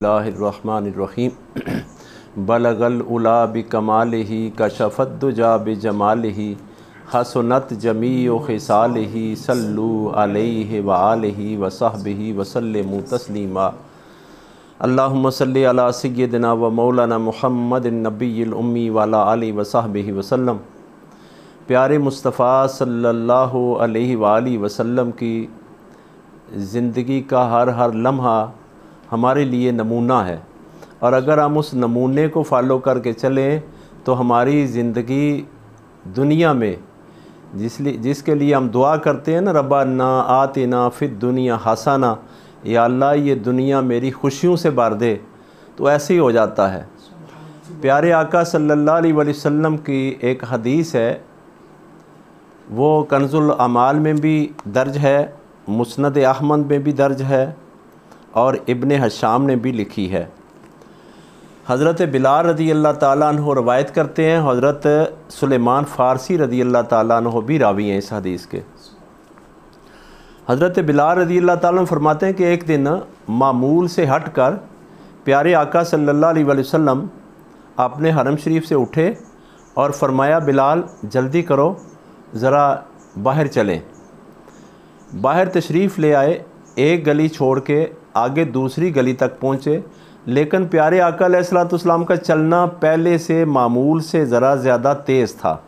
उला बि कमाल ही बि जमाल ही हसनत जमी खसाल ही सल्लु अलैहि वही वसहब ही वसलम तस्लिमा अल्लाम सदना व मौलाना महमद नबीलउमी वाला वसाब ही वसलम प्यारे मुस्तफ़ा सल्ला वसलम की ज़िंदगी का हर हर लम्हा हमारे लिए नमूना है और अगर हम उस नमूने को फॉलो करके चलें तो हमारी ज़िंदगी दुनिया में जिसलिए जिसके लिए हम दुआ करते हैं ना रबा ना आते ना फिर दुनिया हंसाना या अल्लाह ये दुनिया मेरी खुशियों से बार दे तो ऐसे ही हो जाता है प्यारे आका सल्लल्लाहु अलैहि वसल्लम की एक हदीस है वो कंजुल अमाल में भी दर्ज है मुस्नद अहमद में भी दर्ज है और इबन हशाम ने भी लिखी है हज़रत बिलार रदी अल्लाह तु रवायत करते हैं हज़रत सुलेमान फ़ारसी रदी अल्लाह तु भी रावी हैं इस हदीस के हज़रत बिलार रदी अल्लाह तु फरमाते हैं कि एक दिन मामूल से हट कर प्यारे आका सल्ला वसम अपने हरम शरीफ से उठे और फरमाया बिलाल जल्दी करो ज़रा बाहर चलें बाहर तशरीफ़ ले आए एक गली छोड़ के आगे दूसरी गली तक पहुँचे लेकिन प्यारे आकल सलाम का चलना पहले से मामूल से ज़रा ज़्यादा तेज़ था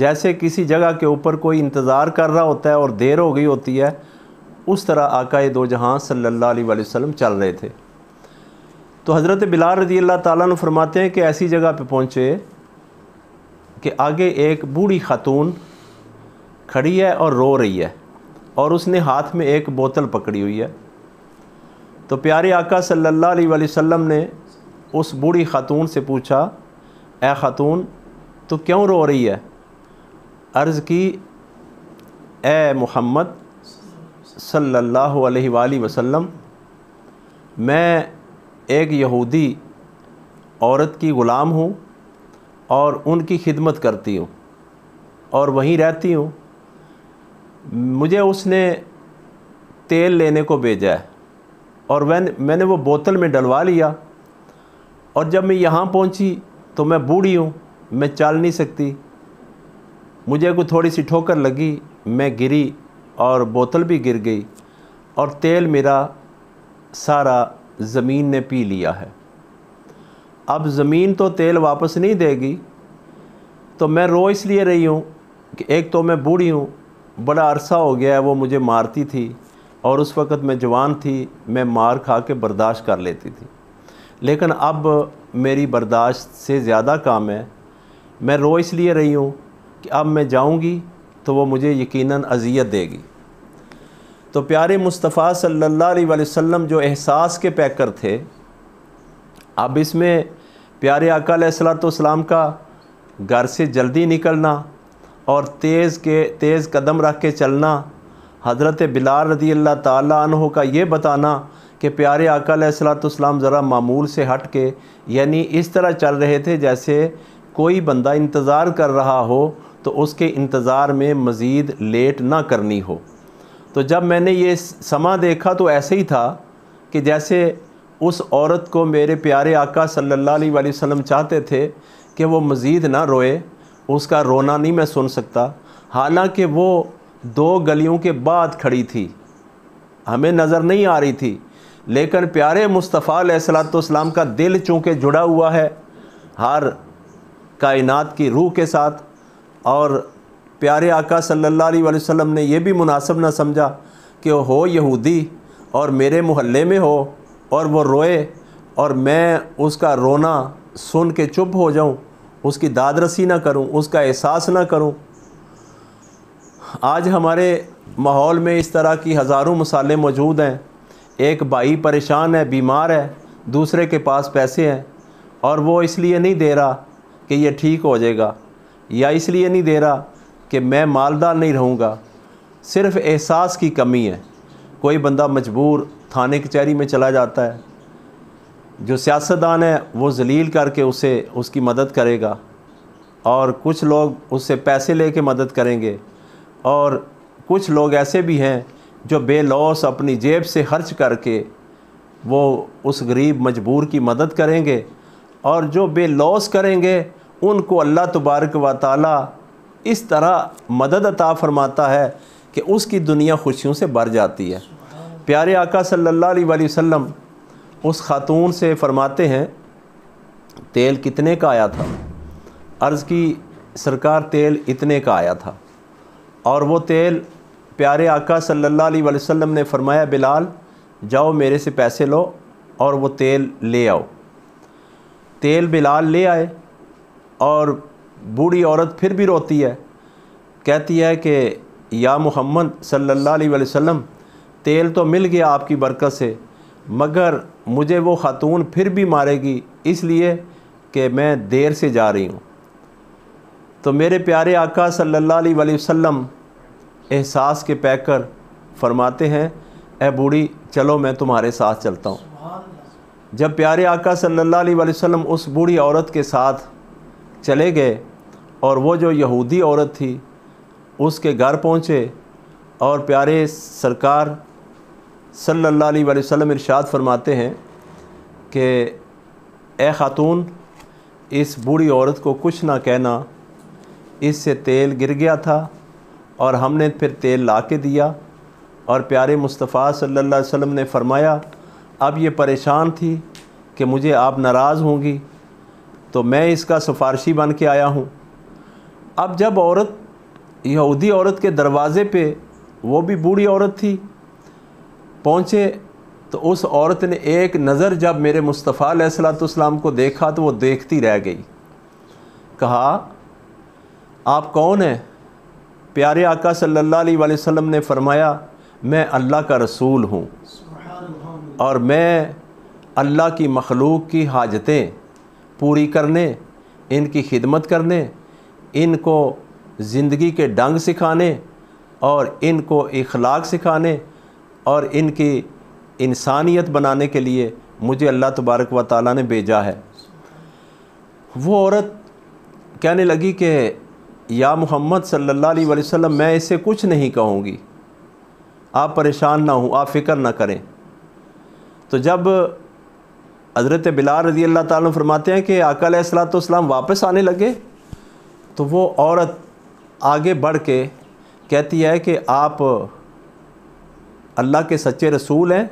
जैसे किसी जगह के ऊपर कोई इंतज़ार कर रहा होता है और देर हो गई होती है उस तरह आकाए दो जहाँ सल्ला वसम चल रहे थे तो हज़रत बिलार रजी अल्लाह तुम फरमाते हैं कि ऐसी जगह पर पहुँचे कि आगे एक बूढ़ी खातून खड़ी है और रो रही है और उसने हाथ में एक बोतल पकड़ी हुई है तो प्यारे आका सल्लल्लाहु अलैहि वसल्लम ने उस बूढ़ी ख़ातून से पूछा ए ख़ातून तो क्यों रो रही है अर्ज़ की ए मोहम्मद सल्लल्लाहु अलैहि वसल्लम मैं एक यहूदी औरत की ग़ुलाम हूँ और उनकी खिदमत करती हूँ और वहीं रहती हूँ मुझे उसने तेल लेने को भेजा है और वैन मैंने वो बोतल में डलवा लिया और जब मैं यहाँ पहुँची तो मैं बूढ़ी हूँ मैं चल नहीं सकती मुझे को थोड़ी सी ठोकर लगी मैं गिरी और बोतल भी गिर गई और तेल मेरा सारा ज़मीन ने पी लिया है अब ज़मीन तो तेल वापस नहीं देगी तो मैं रो इसलिए रही हूँ कि एक तो मैं बूढ़ी हूँ बड़ा अरसा हो गया है वो मुझे मारती थी और उस वक़्त मैं जवान थी मैं मार खा के बर्दाश्त कर लेती थी लेकिन अब मेरी बर्दाश्त से ज़्यादा काम है मैं रो इसलिए रही हूँ कि अब मैं जाऊँगी तो वो मुझे यकीनन अजियत देगी तो प्यारे मुस्तफ़ा सल्लल्लाहु अलैहि वसल्लम जो एहसास के पैकर थे अब इसमें प्यारे सलाम का घर से जल्दी निकलना और तेज़ के तेज़ कदम रख के चलना हज़रत बिलाल रदी अल्लाह तह का ये बताना कि प्यारे आकाम ज़रा मामूल से हट के यानी इस तरह चल रहे थे जैसे कोई बंदा इंतज़ार कर रहा हो तो उसके इंतज़ार में मज़ीद लेट ना करनी हो तो जब मैंने ये समा देखा तो ऐसे ही था कि जैसे उस औरत को मेरे प्यारे आका सल्लल्लाहु अलैहि वसल्लम चाहते थे कि वो मज़ीद ना रोए उसका रोना नहीं मैं सुन सकता हालांकि वो दो गलियों के बाद खड़ी थी हमें नज़र नहीं आ रही थी लेकिन प्यारे मुस्तफ़ा सलाम का दिल चूँकि जुड़ा हुआ है हर कायनात की रूह के साथ और प्यारे आका सल्लल्लाहु अलैहि वसल्लम ने यह भी मुनासब ना समझा कि हो यहूदी और मेरे मोहल्ले में हो और वो रोए और मैं उसका रोना सुन के चुप हो जाऊं उसकी दादरसी ना करूं उसका एहसास ना करूं आज हमारे माहौल में इस तरह की हज़ारों मसाले मौजूद हैं एक भाई परेशान है बीमार है दूसरे के पास पैसे हैं और वो इसलिए नहीं दे रहा कि ये ठीक हो जाएगा या इसलिए नहीं दे रहा कि मैं मालदार नहीं रहूँगा सिर्फ़ एहसास की कमी है कोई बंदा मजबूर थाने कचहरी में चला जाता है जो सियासतदान है वो जलील करके उसे उसकी मदद करेगा और कुछ लोग उससे पैसे लेके मदद करेंगे और कुछ लोग ऐसे भी हैं जो बेलौस अपनी जेब से खर्च करके वो उस गरीब मजबूर की मदद करेंगे और जो बेलौस करेंगे उनको अल्लाह तबारक व ताली इस तरह मदद अता फरमाता है कि उसकी दुनिया खुशियों से भर जाती है प्यारे आका सल्लल्लाहु अलैहि वसल्लम उस खातून से फरमाते हैं तेल कितने का आया था अर्ज़ की सरकार तेल इतने का आया था और वो तेल प्यारे आका सल्लल्लाहु अलैहि वसल्लम ने फरमाया बिलाल जाओ मेरे से पैसे लो और वो तेल ले आओ तेल बिलाल ले आए और बूढ़ी औरत फिर भी रोती है कहती है कि या मोहम्मद सल्लल्लाहु अलैहि वसल्लम तेल तो मिल गया आपकी बरकत से मगर मुझे वो ख़ातून फिर भी मारेगी इसलिए कि मैं देर से जा रही हूँ तो मेरे प्यारे आका सल्लल्लाहु अलैहि वसल्लम एहसास के पैक कर फरमाते हैं ए बूढ़ी चलो मैं तुम्हारे साथ चलता हूँ जब प्यारे आका सल्लल्लाहु अलैहि वसल्लम उस बूढ़ी औरत के साथ चले गए और वो जो यहूदी औरत थी उसके घर पहुँचे और प्यारे सरकार सल्लल्लाहु अलैहि वसल्लम इरशाद फरमाते हैं कि ए ख़ातून इस बूढ़ी औरत को कुछ ना कहना इससे तेल गिर गया था और हमने फिर तेल ला के दिया और प्यारे मुस्तफ़ा सल्ला अलैहि ने फरमाया अब ये परेशान थी कि मुझे आप नाराज़ होंगी तो मैं इसका सिफारशी बन के आया हूँ अब जब औरत यहूदी औरत के दरवाज़े पे वो भी बूढ़ी औरत थी पहुँचे तो उस औरत ने एक नज़र जब मेरे मुस्तफ़ा सलाम को देखा तो वो देखती रह गई कहा आप कौन हैं प्यारे आका सल्लल्लाहु अलैहि वसल्लम ने फरमाया मैं अल्लाह का रसूल हूँ और मैं अल्लाह की मखलूक की हाजतें पूरी करने इनकी खिदमत करने इनको ज़िंदगी के डंग सिखाने और इनको इखलाक सिखाने और इनकी इंसानियत बनाने के लिए मुझे अल्लाह तबारक व ताली ने भेजा है वो औरत कहने लगी कि या मोहम्मद सल्लल्लाहु अलैहि वसल्लम मैं इसे कुछ नहीं कहूँगी आप परेशान ना हों आप फ़िक्र ना करें तो जब हज़रत बिलाल रजी अल्लाह ताली फरमाते हैं कि आकल सलाम वापस आने लगे तो वो औरत आगे बढ़ के कहती है कि आप अल्लाह के सच्चे रसूल हैं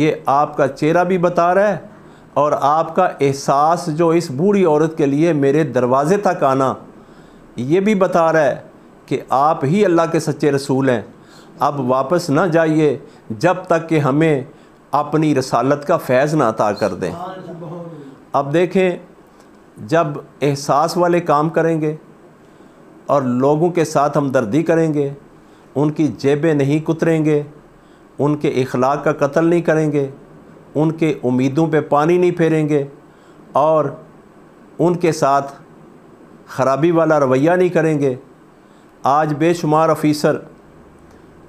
ये आपका चेहरा भी बता रहा है और आपका एहसास जो इस बूढ़ी औरत के लिए मेरे दरवाज़े तक आना ये भी बता रहा है कि आप ही अल्लाह के सच्चे रसूल हैं अब वापस ना जाइए जब तक कि हमें अपनी रसालत का फैज़ ना अता कर दें अब देखें जब एहसास वाले काम करेंगे और लोगों के साथ हमदर्दी करेंगे उनकी जेबें नहीं कुतरेंगे उनके इखलाक का कत्ल नहीं करेंगे उनके उम्मीदों पे पानी नहीं फेरेंगे और उनके साथ खराबी वाला रवैया नहीं करेंगे आज बेशुमार अफीसर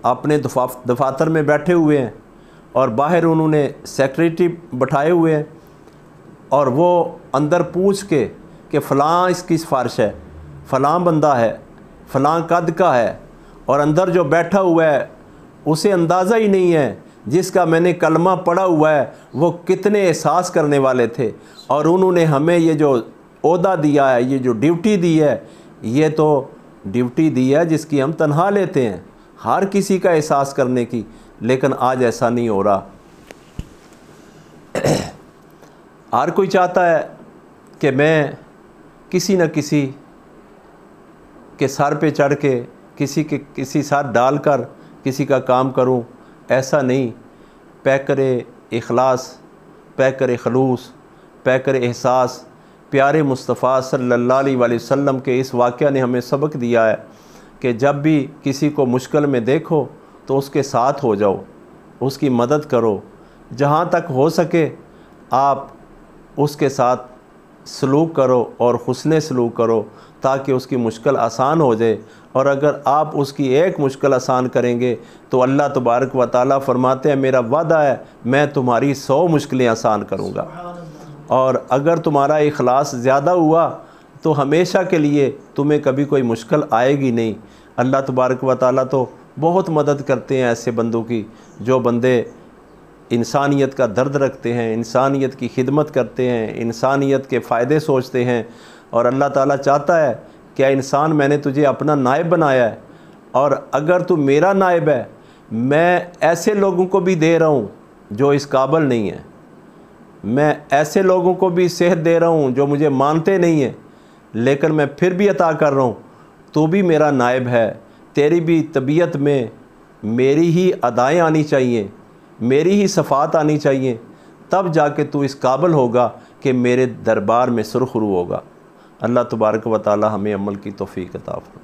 अपने दफा दफातर में बैठे हुए हैं और बाहर उन्होंने सेक्रेटरी बैठाए हुए हैं और वो अंदर पूछ के कि फ़लाँ इसकी सिफारिश है फ़लाँ बंदा है फ़लाँ कद का है और अंदर जो बैठा हुआ है उसे अंदाज़ा ही नहीं है जिसका मैंने कलमा पढ़ा हुआ है वो कितने एहसास करने वाले थे और उन्होंने हमें ये जो अहदा दिया है ये जो ड्यूटी दी है ये तो ड्यूटी दी है जिसकी हम तनहा लेते हैं हर किसी का एहसास करने की लेकिन आज ऐसा नहीं हो रहा हर कोई चाहता है कि मैं किसी न किसी के सर पे चढ़ के किसी के किसी साथ डाल कर किसी का काम करूं ऐसा नहीं पैकर इखलास पैकर खलूस पैकर एहसास प्यारे मुस्तफ़ा सल्ला वसम के इस वाक़ ने हमें सबक दिया है कि जब भी किसी को मुश्किल में देखो तो उसके साथ हो जाओ उसकी मदद करो जहाँ तक हो सके आप उसके साथ सलूक करो और हसन सलूक करो ताकि उसकी मुश्किल आसान हो जाए और अगर आप उसकी एक मुश्किल आसान करेंगे तो अल्लाह तबारक व ताली फरमाते हैं मेरा वादा है मैं तुम्हारी सौ मुश्किलें आसान करूँगा और अगर तुम्हारा इखलास ज़्यादा हुआ तो हमेशा के लिए तुम्हें कभी कोई मुश्किल आएगी नहीं अल्लाह तबारक व ताली तो बहुत मदद करते हैं ऐसे बंदों की जो बंदे इंसानियत का दर्द रखते हैं इंसानियत की खिदमत करते हैं इंसानियत के फ़ायदे सोचते हैं और अल्लाह ताला चाहता है क्या इंसान मैंने तुझे अपना नायब बनाया है और अगर तू मेरा नायब है मैं ऐसे लोगों को भी दे रहा हूँ जो इस काबल नहीं है मैं ऐसे लोगों को भी सेहत दे रहा हूँ जो मुझे मानते नहीं हैं लेकिन मैं फिर भी अता कर रहा हूँ तो भी मेरा नायब है तेरी भी तबीयत में मेरी ही अदाएँ आनी चाहिए मेरी ही सफ़ात आनी चाहिए तब जाके तू इस काबिल होगा कि मेरे दरबार में सुरखरू होगा अल्लाह तबारक व ताली हमें अमल की तोफ़ी कताफ़